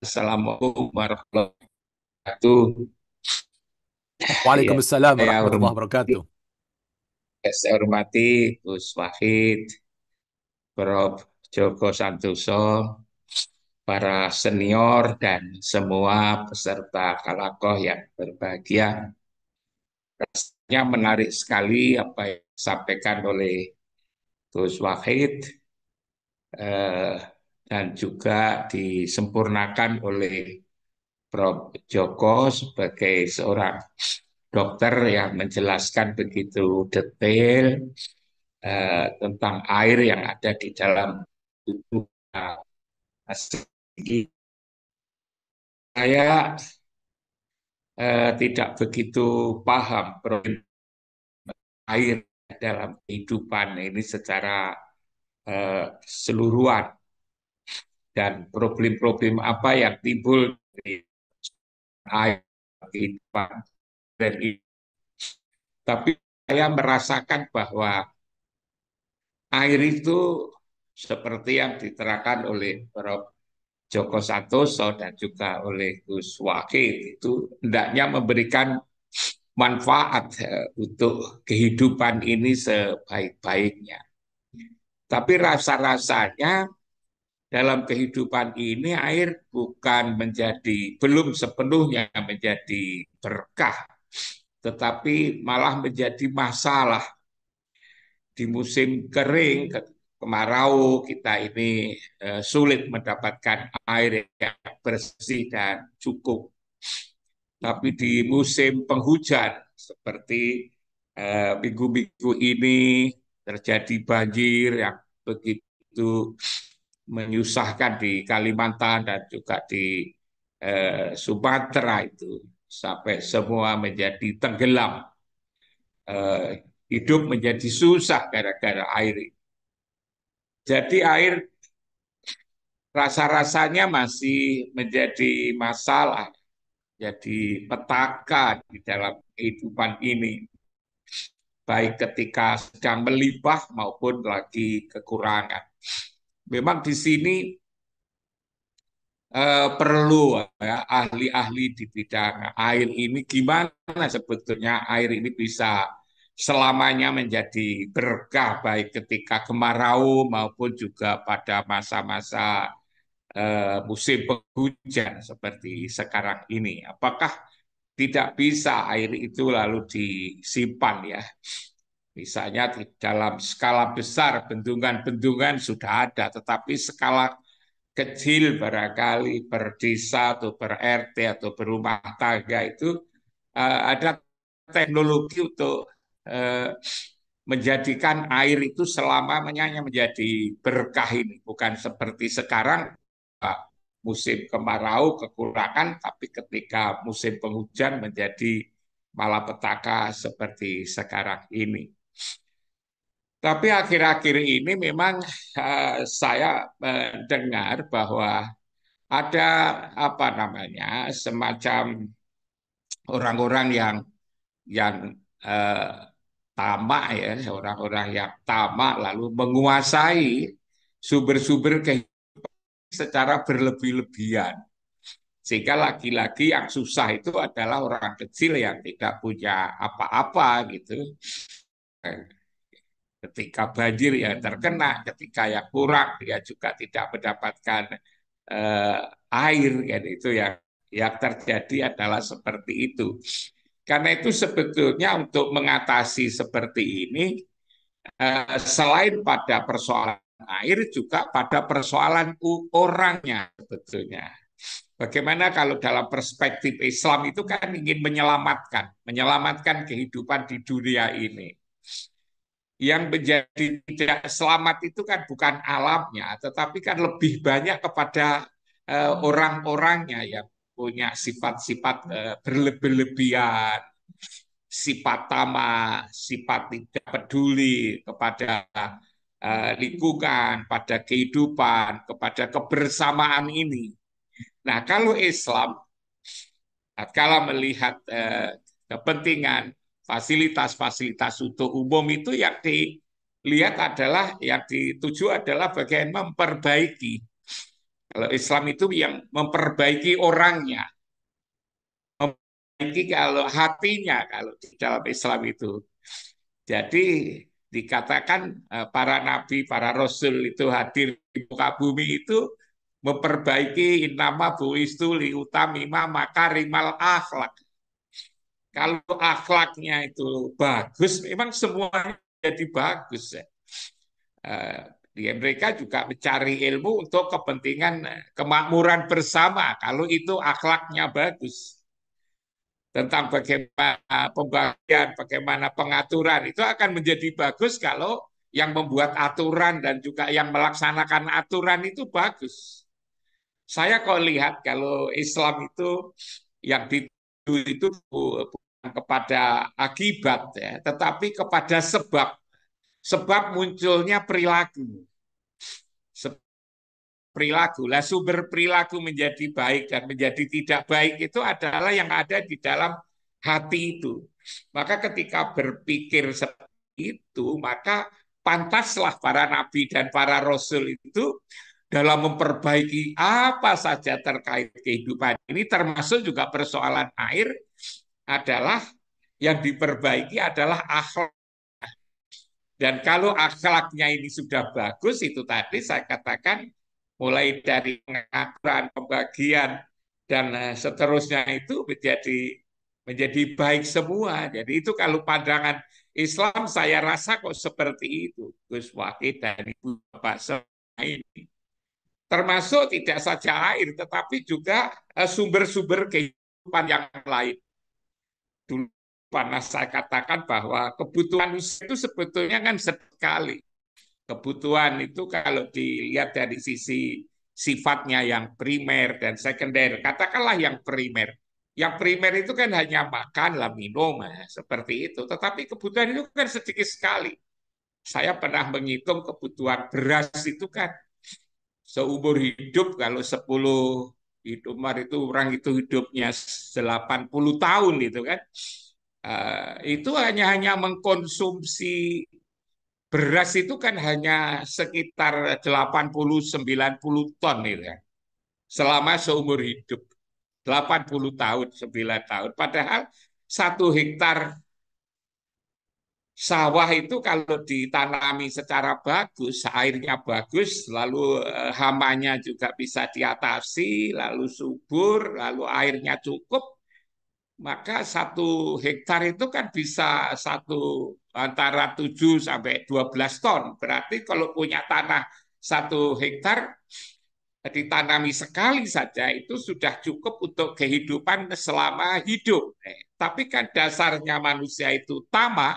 Assalamualaikum warahmatullahi wabarakatuh. Waalaikumsalam ya, warahmatullahi wabarakatuh. Iya, saya hormati Gus Wahid, Prof. Joko Santoso, para senior dan semua peserta kalakoh yang berbahagia. Rasanya menarik sekali apa yang disampaikan oleh Gus Wahid. Eh, dan juga disempurnakan oleh Prof. Joko sebagai seorang dokter yang menjelaskan begitu detail uh, tentang air yang ada di dalam tubuh saya eh, tidak begitu paham air dalam kehidupan ini secara eh, seluruhan dan problem-problem apa yang timbul di air itu. Tapi saya merasakan bahwa air itu seperti yang diterangkan oleh Prof. Joko Santoso dan juga oleh Gus Wakil itu hendaknya memberikan manfaat eh, untuk kehidupan ini sebaik-baiknya. Tapi rasa-rasanya dalam kehidupan ini air bukan menjadi belum sepenuhnya menjadi berkah tetapi malah menjadi masalah di musim kering kemarau kita ini eh, sulit mendapatkan air yang bersih dan cukup tapi di musim penghujan seperti eh, minggu-minggu ini terjadi banjir yang begitu menyusahkan di Kalimantan dan juga di eh, Sumatera itu sampai semua menjadi tenggelam. Eh, hidup menjadi susah gara-gara air. Jadi air rasa-rasanya masih menjadi masalah, jadi petaka di dalam kehidupan ini. Baik ketika sedang melimpah maupun lagi kekurangan memang di sini eh, perlu ya, ahli-ahli di bidang air ini gimana sebetulnya air ini bisa selamanya menjadi berkah baik ketika kemarau maupun juga pada masa-masa eh, musim penghujan seperti sekarang ini. Apakah tidak bisa air itu lalu disimpan ya Misalnya di dalam skala besar bendungan-bendungan sudah ada, tetapi skala kecil barangkali per desa atau per RT atau per rumah tangga itu uh, ada teknologi untuk uh, menjadikan air itu selama menyanyi menjadi berkah ini bukan seperti sekarang musim kemarau kekurangan tapi ketika musim penghujan menjadi malapetaka seperti sekarang ini tapi akhir-akhir ini memang uh, saya mendengar bahwa ada apa namanya semacam orang-orang yang yang uh, tamak ya, orang-orang yang tamak lalu menguasai sumber-sumber kehidupan secara berlebih-lebihan. Sehingga laki-laki yang susah itu adalah orang kecil yang tidak punya apa-apa gitu. Eh, ketika banjir ya terkena, ketika ya kurang ya juga tidak mendapatkan eh, air kan itu yang yang terjadi adalah seperti itu. Karena itu sebetulnya untuk mengatasi seperti ini eh, selain pada persoalan air juga pada persoalan orangnya sebetulnya. Bagaimana kalau dalam perspektif Islam itu kan ingin menyelamatkan, menyelamatkan kehidupan di dunia ini yang menjadi tidak selamat itu kan bukan alamnya, tetapi kan lebih banyak kepada uh, orang-orangnya yang punya sifat-sifat eh, berlebih-lebihan, sifat tamak, sifat tidak peduli kepada uh, lingkungan, pada kehidupan, kepada kebersamaan ini. Nah, kalau Islam, kalau melihat eh, kepentingan fasilitas-fasilitas untuk umum itu yang dilihat adalah yang dituju adalah bagaimana memperbaiki. Kalau Islam itu yang memperbaiki orangnya, memperbaiki kalau hatinya kalau di dalam Islam itu. Jadi dikatakan eh, para nabi, para rasul itu hadir di muka bumi itu memperbaiki nama buistu liutamima makarimal akhlak kalau akhlaknya itu bagus, memang semuanya jadi bagus. Ya. Uh, mereka juga mencari ilmu untuk kepentingan eh, kemakmuran bersama kalau itu akhlaknya bagus tentang bagaimana pembagian, bagaimana pengaturan itu akan menjadi bagus kalau yang membuat aturan dan juga yang melaksanakan aturan itu bagus. Saya kok lihat kalau Islam itu yang di itu bukan kepada akibat ya, tetapi kepada sebab. Sebab munculnya perilaku. Perilaku. Lah sumber perilaku menjadi baik dan menjadi tidak baik itu adalah yang ada di dalam hati itu. Maka ketika berpikir seperti itu, maka pantaslah para nabi dan para rasul itu dalam memperbaiki apa saja terkait kehidupan ini termasuk juga persoalan air adalah yang diperbaiki adalah akhlak. Dan kalau akhlaknya ini sudah bagus itu tadi saya katakan mulai dari pengaturan, pembagian dan eh, seterusnya itu menjadi menjadi baik semua. Jadi itu kalau pandangan Islam saya rasa kok seperti itu Gus Wahid dan Ibu Bapak semua ini termasuk tidak saja air, tetapi juga eh, sumber-sumber kehidupan yang lain. Dulu panas saya katakan bahwa kebutuhan itu sebetulnya kan sekali. Kebutuhan itu kalau dilihat dari sisi sifatnya yang primer dan sekunder, katakanlah yang primer. Yang primer itu kan hanya makan lah minum eh, seperti itu, tetapi kebutuhan itu kan sedikit sekali. Saya pernah menghitung kebutuhan beras itu kan seumur hidup kalau 10 hidup itu orang itu hidupnya 80 tahun itu kan uh, itu hanya hanya mengkonsumsi beras itu kan hanya sekitar 80 90 ton itu kan selama seumur hidup 80 tahun 9 tahun padahal satu hektar sawah itu kalau ditanami secara bagus, airnya bagus, lalu eh, hamanya juga bisa diatasi, lalu subur, lalu airnya cukup, maka satu hektar itu kan bisa satu antara 7 sampai 12 ton. Berarti kalau punya tanah satu hektar ditanami sekali saja itu sudah cukup untuk kehidupan selama hidup. Eh, tapi kan dasarnya manusia itu tamak,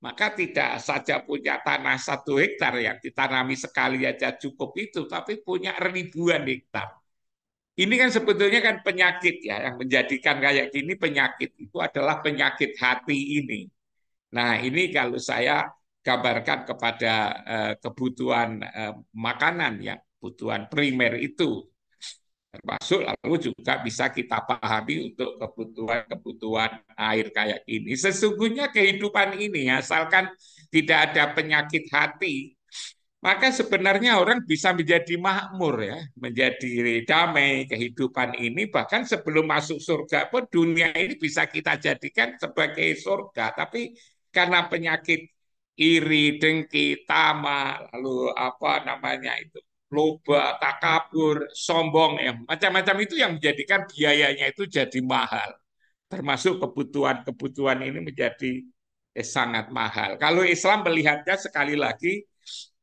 maka tidak saja punya tanah satu hektar yang ditanami sekali aja cukup itu, tapi punya ribuan hektar. Ini kan sebetulnya kan penyakit ya, yang menjadikan kayak gini penyakit itu adalah penyakit hati ini. Nah ini kalau saya gambarkan kepada eh, kebutuhan eh, makanan ya, kebutuhan primer itu termasuk lalu juga bisa kita pahami untuk kebutuhan-kebutuhan air kayak ini. Sesungguhnya kehidupan ini asalkan tidak ada penyakit hati, maka sebenarnya orang bisa menjadi makmur ya, menjadi damai kehidupan ini bahkan sebelum masuk surga pun dunia ini bisa kita jadikan sebagai surga, tapi karena penyakit iri, dengki, tama, lalu apa namanya itu loba, takabur, sombong, ya macam-macam itu yang menjadikan biayanya itu jadi mahal. Termasuk kebutuhan-kebutuhan ini menjadi eh, sangat mahal. Kalau Islam melihatnya sekali lagi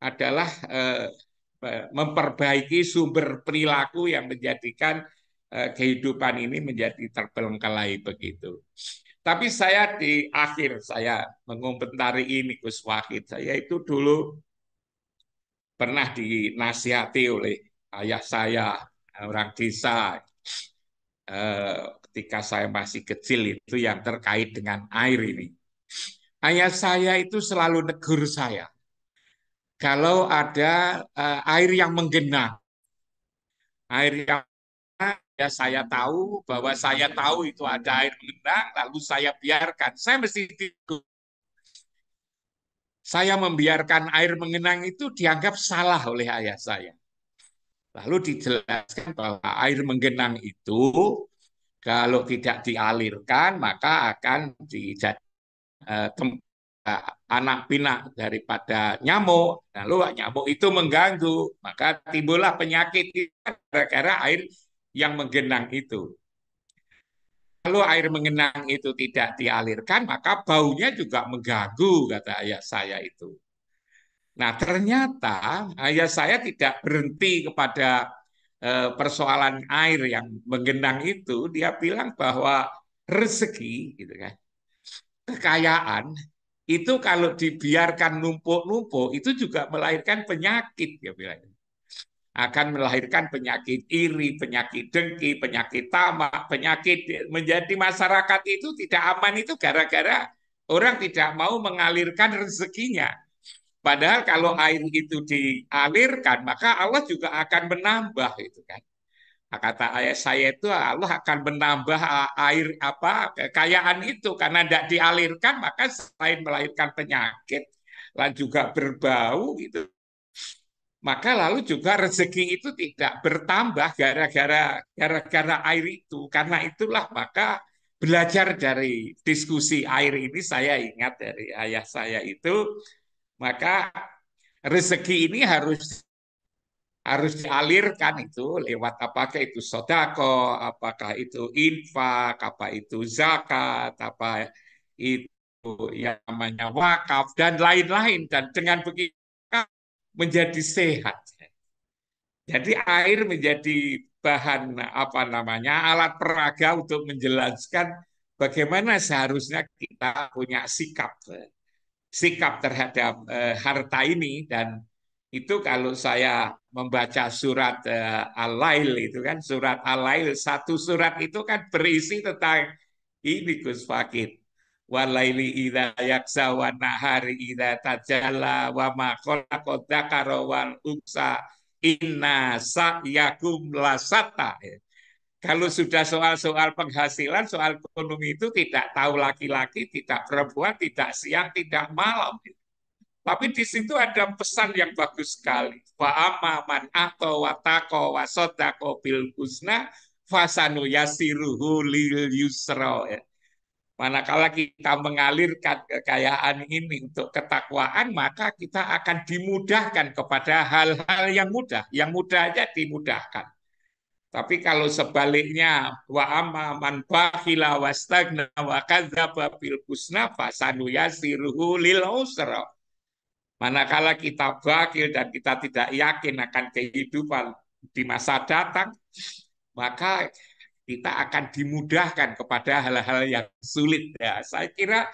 adalah eh, eh memperbaiki sumber perilaku yang menjadikan eh, kehidupan ini menjadi terbengkalai begitu. Tapi saya di akhir saya mengomentari ini Gus Wahid. Saya itu dulu pernah dinasihati oleh ayah saya orang desa eh, ketika saya masih kecil itu yang terkait dengan air ini. Ayah saya itu selalu negur saya kalau ada eh, air yang menggenang, air yang ya saya tahu bahwa saya tahu itu ada air menggenang, lalu saya biarkan. Saya mesti tidur saya membiarkan air mengenang itu dianggap salah oleh ayah saya. Lalu dijelaskan bahwa air menggenang itu kalau tidak dialirkan maka akan dijadikan eh, eh, anak pinak daripada nyamuk. Lalu nyamuk itu mengganggu, maka timbullah penyakit gara-gara air yang menggenang itu. Kalau air mengenang itu tidak dialirkan, maka baunya juga mengganggu, kata ayah saya itu. Nah, ternyata ayah saya tidak berhenti kepada eh, persoalan air yang menggenang itu. Dia bilang bahwa rezeki, gitu kan, kekayaan itu kalau dibiarkan numpuk-numpuk itu juga melahirkan penyakit, dia bilang akan melahirkan penyakit iri, penyakit dengki, penyakit tamak, penyakit menjadi masyarakat itu tidak aman itu gara-gara orang tidak mau mengalirkan rezekinya. Padahal kalau air itu dialirkan, maka Allah juga akan menambah itu kan. Nah, kata ayat saya itu Allah akan menambah air apa kekayaan itu karena tidak dialirkan maka selain melahirkan penyakit, lalu juga berbau gitu maka lalu juga rezeki itu tidak bertambah gara-gara gara-gara air itu. Karena itulah maka belajar dari diskusi air ini saya ingat dari ayah saya itu maka rezeki ini harus harus dialirkan itu lewat apakah itu sodako, apakah itu infak, apa itu zakat, apa itu yang namanya wakaf dan lain-lain dan dengan begitu menjadi sehat. Jadi air menjadi bahan apa namanya alat peraga untuk menjelaskan bagaimana seharusnya kita punya sikap sikap terhadap eh, harta ini dan itu kalau saya membaca surat eh, Al-Lail itu kan surat Al-Lail satu surat itu kan berisi tentang ini Gus Fakir walaili ida yaksa wa nahari ida tajalla wa ma karawal uksa wal unsa inna sa'yakum lasata kalau sudah soal-soal penghasilan, soal ekonomi itu tidak tahu laki-laki, tidak perempuan, tidak siang, tidak malam. Tapi di situ ada pesan yang bagus sekali. Wa amman atau watako wasodako bil kusna fasanu yasiruhu lil yusra. Manakala kita mengalirkan kekayaan ini untuk ketakwaan, maka kita akan dimudahkan kepada hal-hal yang mudah. Yang mudah aja dimudahkan. Tapi kalau sebaliknya wa amma man bakhila wastagna wa kadzdzaba bil husna yasiruhu lil usra. Manakala kita bakil dan kita tidak yakin akan kehidupan di masa datang, maka kita akan dimudahkan kepada hal-hal yang sulit. Ya, saya kira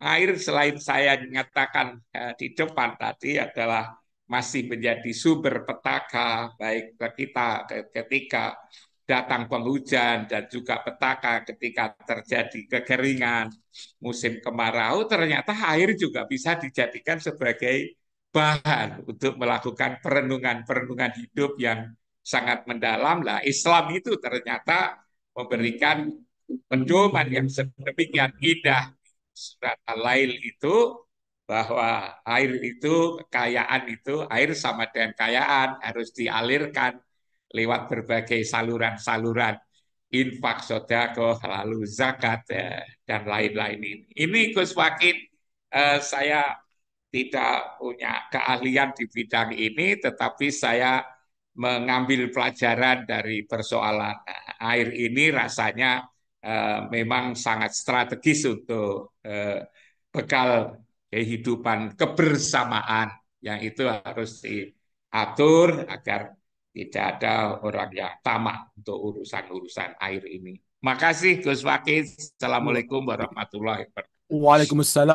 air selain saya nyatakan ya, di depan tadi adalah masih menjadi sumber petaka baik kita ketika datang penghujan dan juga petaka ketika terjadi kekeringan musim kemarau ternyata air juga bisa dijadikan sebagai bahan untuk melakukan perenungan-perenungan hidup yang sangat mendalam lah Islam itu ternyata memberikan pedoman yang sedemikian indah surat al-lail itu bahwa air itu kekayaan itu air sama dengan kekayaan harus dialirkan lewat berbagai saluran-saluran infak sodako lalu zakat eh, dan lain-lain ini ini Gus Wakin eh, saya tidak punya keahlian di bidang ini tetapi saya mengambil pelajaran dari persoalan nah, air ini rasanya eh, memang sangat strategis untuk eh, bekal kehidupan kebersamaan yang itu harus diatur agar tidak ada orang yang tamak untuk urusan-urusan air ini. Makasih Gus Wakil. Assalamualaikum warahmatullahi wabarakatuh. Waalaikumsalam.